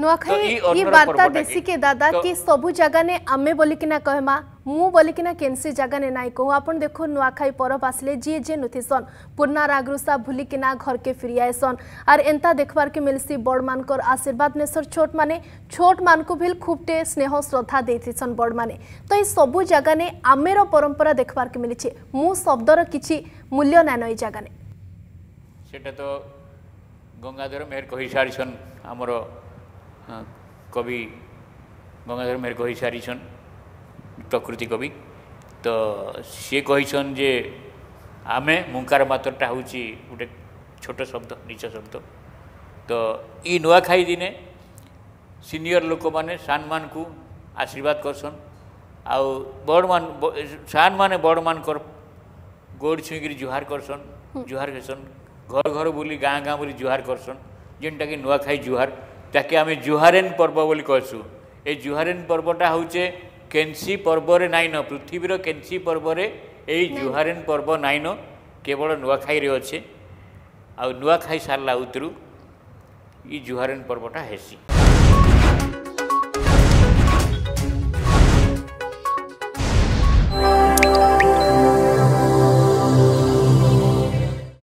ନୂଆଖାଇ ये वार्ता देसी ଦାଦା କି ସବୁ ଜାଗାନେ ଆମେ ବୋଲିକିନା କହେମା ମୁଁ ବୋଲିକିନା କେନ୍ସି ଜାଗାନେ ନାଇଁ କହୁ ଆପଣ ଦେଖୁ ନୂଆଖାଇ ପରବ ଆସିଲେ ଯିଏ ଯିଏ ନୁଥିସନ୍ ପୁର୍ନା ରାଗରୁଷା ଭୁଲିକିନା ଘରକେ ଫିରି ଆଏସନ୍ ଆର୍ ଏନ୍ତା ଦେଖ୍ବାର୍କେ ମିଲ୍ସି ବଡ଼ମାନଙ୍କର ଆଶୀର୍ବାଦ ନେସର୍ ଛୋଟମାନେ ଛୋଟମାନଙ୍କୁ ଭିଲ୍ ଖୁବ୍ଟେ ସ୍ନେହ ଶ୍ରଦ୍ଧା ଦେଇଥିସନ୍ ବଡ଼ମାନେ ତ ଏ ସବୁ ଜାଗାନେ ଆମେର ପରମ୍ପରା ଦେଖ୍ବାର୍କେ ମିଲିଛେ ମୁଁ ଶବ୍ଦର କିଛି ମୂଲ୍ୟ ନାଇଁନ ଏଇ ଜାଗାନେ ସେଟା ତ ଗଙ୍ଗାଧର ମେହେର କହିସାରିଛନ୍ ଆମର কবি গঙ্গাধর মেহর কহি সারিছন প্রকৃতি কবি তো সি কহিছন যে ଆମେ ମୁଙ୍କାର ମାତ୍ରଟା ହେଉଛି ଗୋଟେ ଛୋଟ ଶବ୍ଦ ନିଚ ଶବ୍ଦ ତ ଇ ନୂଆଖାଇ ଦିନେ ସିନିୟର ଲୋକମାନେ ସାନ୍ମାନଙ୍କୁ ଆଶୀର୍ବାଦ କରସନ୍ ଆଉ ବଡ଼ମାନ ସାନ୍ମାନେ ବଡ଼ମାନଙ୍କର ଗୋଡ଼ ଛୁଇଁକିରି ଜୁହାର କରସନ୍ ଜୁହାର ହେସନ୍ ଘର ଘର ବୁଲି ଗାଁ ଗାଁ ବୁଲି ଜୁହାର କରସନ୍ ଯେନ୍ଟାକି ନୂଆଖାଇ ଜୁହାର তাকে আমি জুহারেন পর্ব বলে কহসু এই জুহারেন পর্বটা হচ্ছে কেনসি পর্বরে নাই ন পৃথিবীর কেনসি পর্বরে এই জুহারেন পর্ব নাই ন কেবল নুয়াখাইরে অছে ଆଉ নুয়াখাই সারলা ଉତରୁ ଇ জুহারেন পর্বটা হেসি